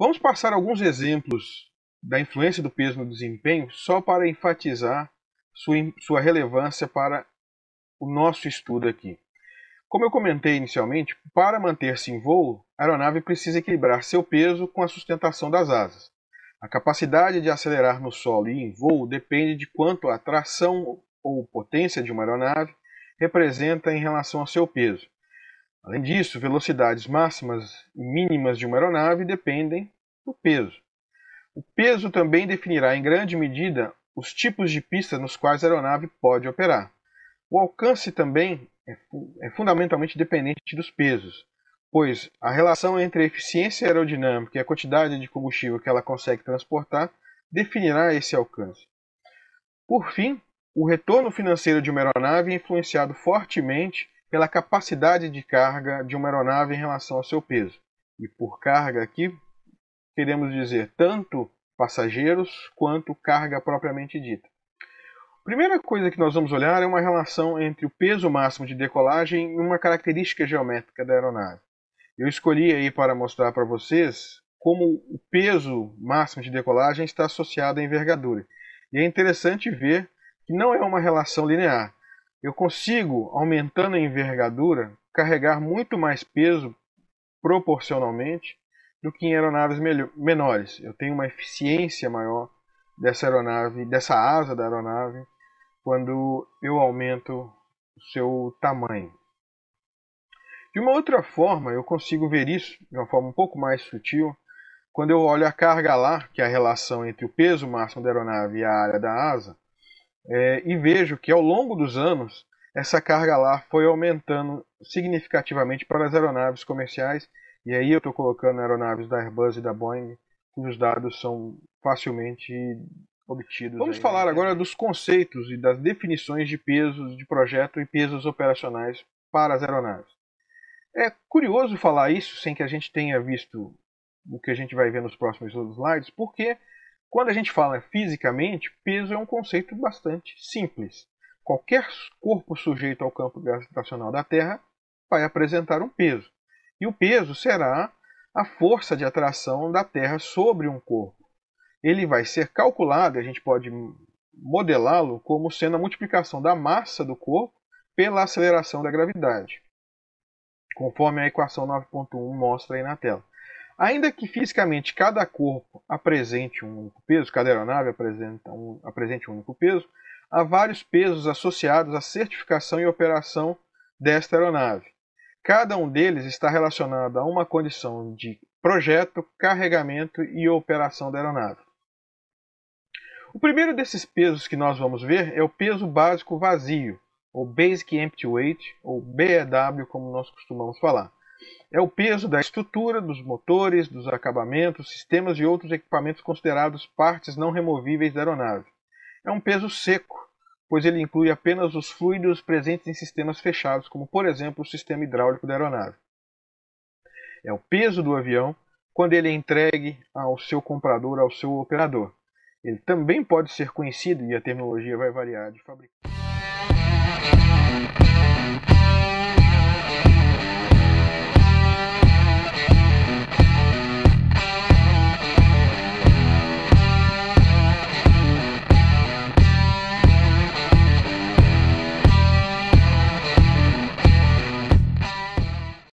Vamos passar alguns exemplos da influência do peso no desempenho só para enfatizar sua, sua relevância para o nosso estudo aqui. Como eu comentei inicialmente, para manter-se em voo, a aeronave precisa equilibrar seu peso com a sustentação das asas. A capacidade de acelerar no solo e em voo depende de quanto a tração ou potência de uma aeronave representa em relação ao seu peso. Além disso, velocidades máximas e mínimas de uma aeronave dependem do peso. O peso também definirá em grande medida os tipos de pistas nos quais a aeronave pode operar. O alcance também é, é, fundamentalmente dependente dos pesos, pois a relação entre a eficiência aerodinâmica e a quantidade de combustível que ela consegue transportar definirá esse alcance. Por fim, o retorno financeiro de uma aeronave é influenciado fortemente pela capacidade de carga de uma aeronave em relação ao seu peso. E por carga aqui queremos dizer tanto passageiros quanto carga propriamente dita. A primeira coisa que nós vamos olhar é uma relação entre o peso máximo de decolagem e uma característica geométrica da aeronave. Eu escolhi aí para mostrar para vocês como o peso máximo de decolagem está associado à envergadura. E é interessante ver que não é uma relação linear. Eu consigo, aumentando a envergadura, carregar muito mais peso proporcionalmente do que em aeronaves menores. Eu tenho uma eficiência maior dessa aeronave, dessa asa da aeronave, quando eu aumento o seu tamanho. De uma outra forma, eu consigo ver isso de uma forma um pouco mais sutil quando eu olho a carga lá, que é a relação entre o peso máximo da aeronave e a área da asa é, e vejo que ao longo dos anos essa carga lá foi aumentando significativamente para as aeronaves comerciais. E aí eu estou colocando aeronaves da Airbus e da Boeing, cujos dados são facilmente obtidos. Vamos aí, falar né? agora dos conceitos e das definições de pesos de projeto e pesos operacionais para as aeronaves. É curioso falar isso sem que a gente tenha visto o que a gente vai ver nos próximos slides, porque quando a gente fala fisicamente, peso é um conceito bastante simples. Qualquer corpo sujeito ao campo gravitacional da Terra vai apresentar um peso. E o peso será a força de atração da Terra sobre um corpo. Ele vai ser calculado, a gente pode modelá-lo como sendo a multiplicação da massa do corpo pela aceleração da gravidade, conforme a equação 9.1 mostra aí na tela. Ainda que fisicamente cada corpo apresente um único peso, cada aeronave apresenta um, apresente um único peso, há vários pesos associados à certificação e operação desta aeronave. Cada um deles está relacionado a uma condição de projeto, carregamento e operação da aeronave. O primeiro desses pesos que nós vamos ver é o peso básico vazio, ou Basic Empty Weight, ou BEW, como nós costumamos falar. É o peso da estrutura, dos motores, dos acabamentos, sistemas e outros equipamentos considerados partes não removíveis da aeronave. É um peso seco, pois ele inclui apenas os fluidos presentes em sistemas fechados, como por exemplo o sistema hidráulico da aeronave. É o peso do avião quando ele é entregue ao seu comprador, ao seu operador. Ele também pode ser conhecido, e a terminologia vai variar de fabricante.